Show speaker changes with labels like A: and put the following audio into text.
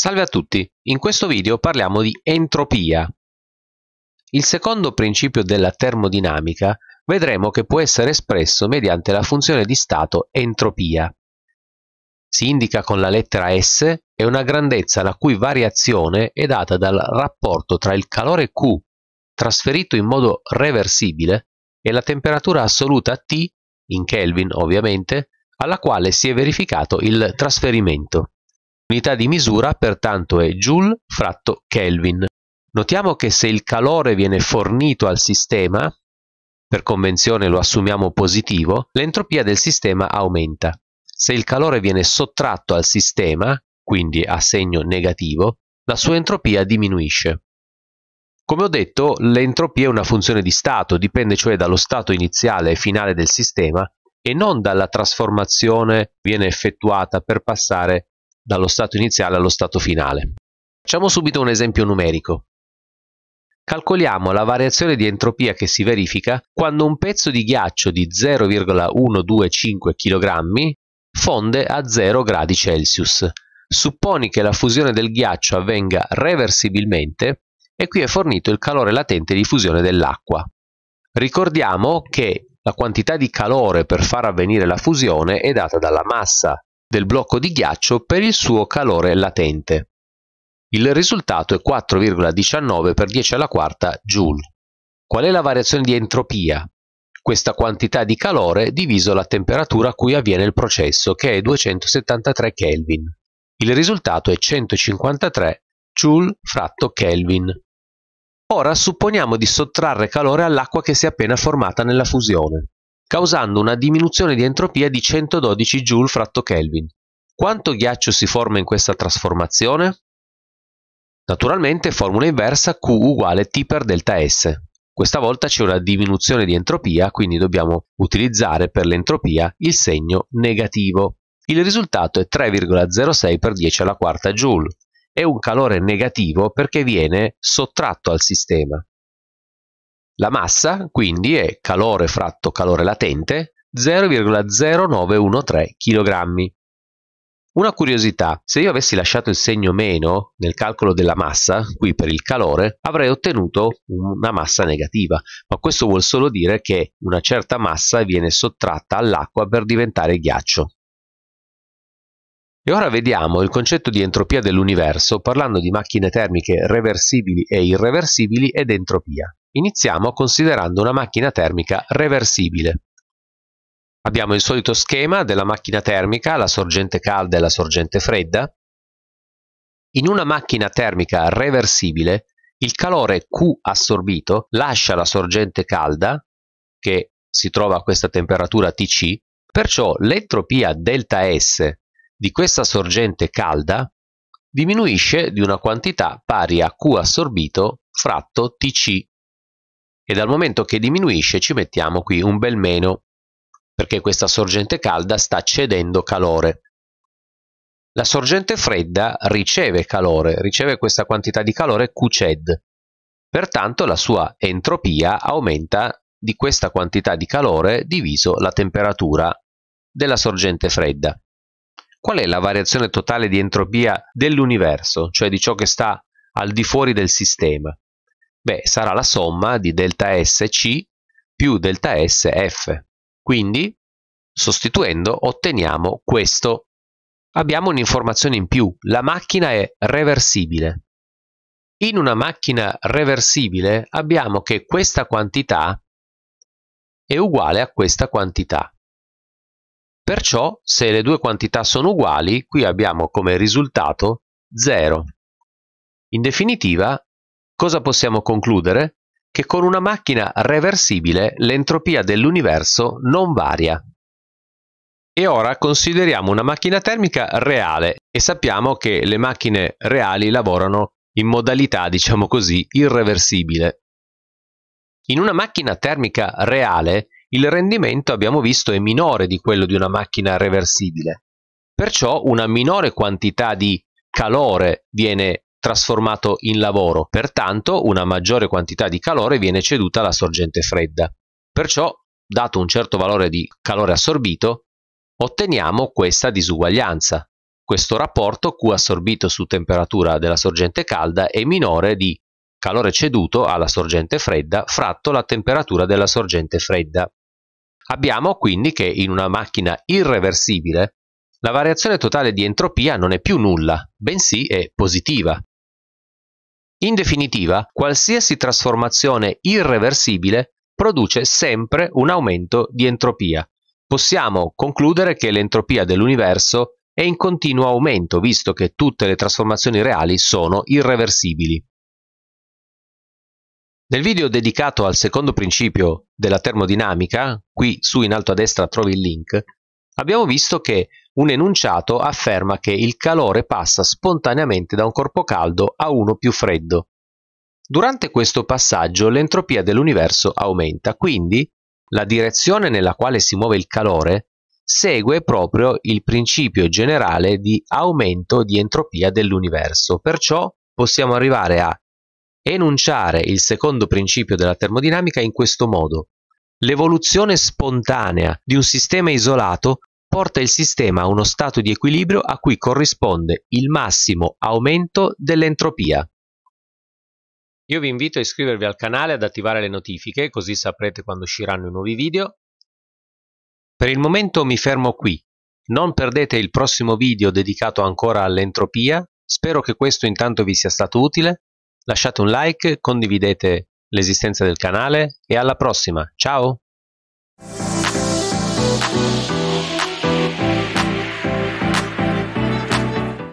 A: Salve a tutti, in questo video parliamo di entropia. Il secondo principio della termodinamica vedremo che può essere espresso mediante la funzione di stato entropia. Si indica con la lettera S e una grandezza la cui variazione è data dal rapporto tra il calore Q, trasferito in modo reversibile, e la temperatura assoluta T, in Kelvin ovviamente, alla quale si è verificato il trasferimento. L'unità di misura pertanto è joule fratto kelvin. Notiamo che se il calore viene fornito al sistema, per convenzione lo assumiamo positivo, l'entropia del sistema aumenta. Se il calore viene sottratto al sistema, quindi a segno negativo, la sua entropia diminuisce. Come ho detto, l'entropia è una funzione di stato, dipende cioè dallo stato iniziale e finale del sistema e non dalla trasformazione viene effettuata per passare dallo stato iniziale allo stato finale. Facciamo subito un esempio numerico. Calcoliamo la variazione di entropia che si verifica quando un pezzo di ghiaccio di 0,125 kg fonde a 0 gradi Celsius. Supponi che la fusione del ghiaccio avvenga reversibilmente e qui è fornito il calore latente di fusione dell'acqua. Ricordiamo che la quantità di calore per far avvenire la fusione è data dalla massa del blocco di ghiaccio per il suo calore latente. Il risultato è 4,19 per 10 alla quarta joule. Qual è la variazione di entropia? Questa quantità di calore diviso la temperatura a cui avviene il processo, che è 273 Kelvin. Il risultato è 153 joule fratto Kelvin. Ora supponiamo di sottrarre calore all'acqua che si è appena formata nella fusione causando una diminuzione di entropia di 112 Joule fratto Kelvin. Quanto ghiaccio si forma in questa trasformazione? Naturalmente formula inversa Q uguale T per delta S. Questa volta c'è una diminuzione di entropia, quindi dobbiamo utilizzare per l'entropia il segno negativo. Il risultato è 3,06 per 10 alla quarta Joule. È un calore negativo perché viene sottratto al sistema. La massa, quindi, è calore fratto calore latente, 0,0913 kg. Una curiosità, se io avessi lasciato il segno meno nel calcolo della massa, qui per il calore, avrei ottenuto una massa negativa, ma questo vuol solo dire che una certa massa viene sottratta all'acqua per diventare ghiaccio. E ora vediamo il concetto di entropia dell'universo parlando di macchine termiche reversibili e irreversibili ed entropia. Iniziamo considerando una macchina termica reversibile. Abbiamo il solito schema della macchina termica, la sorgente calda e la sorgente fredda. In una macchina termica reversibile, il calore Q assorbito lascia la sorgente calda, che si trova a questa temperatura Tc, perciò l'entropia ΔS di questa sorgente calda diminuisce di una quantità pari a Q assorbito fratto Tc e dal momento che diminuisce ci mettiamo qui un bel meno perché questa sorgente calda sta cedendo calore. La sorgente fredda riceve calore, riceve questa quantità di calore QCED, pertanto la sua entropia aumenta di questa quantità di calore diviso la temperatura della sorgente fredda. Qual è la variazione totale di entropia dell'universo, cioè di ciò che sta al di fuori del sistema? Beh, sarà la somma di delta SC più delta SF. Quindi, sostituendo, otteniamo questo. Abbiamo un'informazione in più, la macchina è reversibile. In una macchina reversibile abbiamo che questa quantità è uguale a questa quantità. Perciò, se le due quantità sono uguali, qui abbiamo come risultato 0. In definitiva, cosa possiamo concludere? Che con una macchina reversibile l'entropia dell'universo non varia. E ora consideriamo una macchina termica reale e sappiamo che le macchine reali lavorano in modalità, diciamo così, irreversibile. In una macchina termica reale il rendimento abbiamo visto è minore di quello di una macchina reversibile. Perciò una minore quantità di calore viene trasformato in lavoro, pertanto una maggiore quantità di calore viene ceduta alla sorgente fredda. Perciò, dato un certo valore di calore assorbito, otteniamo questa disuguaglianza. Questo rapporto Q assorbito su temperatura della sorgente calda è minore di calore ceduto alla sorgente fredda fratto la temperatura della sorgente fredda. Abbiamo quindi che in una macchina irreversibile la variazione totale di entropia non è più nulla, bensì è positiva. In definitiva, qualsiasi trasformazione irreversibile produce sempre un aumento di entropia. Possiamo concludere che l'entropia dell'universo è in continuo aumento, visto che tutte le trasformazioni reali sono irreversibili. Nel video dedicato al secondo principio della termodinamica, qui su in alto a destra trovi il link, abbiamo visto che un enunciato afferma che il calore passa spontaneamente da un corpo caldo a uno più freddo. Durante questo passaggio l'entropia dell'universo aumenta, quindi la direzione nella quale si muove il calore segue proprio il principio generale di aumento di entropia dell'universo, perciò possiamo arrivare a enunciare il secondo principio della termodinamica in questo modo. L'evoluzione spontanea di un sistema isolato porta il sistema a uno stato di equilibrio a cui corrisponde il massimo aumento dell'entropia. Io vi invito a iscrivervi al canale e ad attivare le notifiche così saprete quando usciranno i nuovi video. Per il momento mi fermo qui. Non perdete il prossimo video dedicato ancora all'entropia. Spero che questo intanto vi sia stato utile Lasciate un like, condividete l'esistenza del canale e alla prossima. Ciao!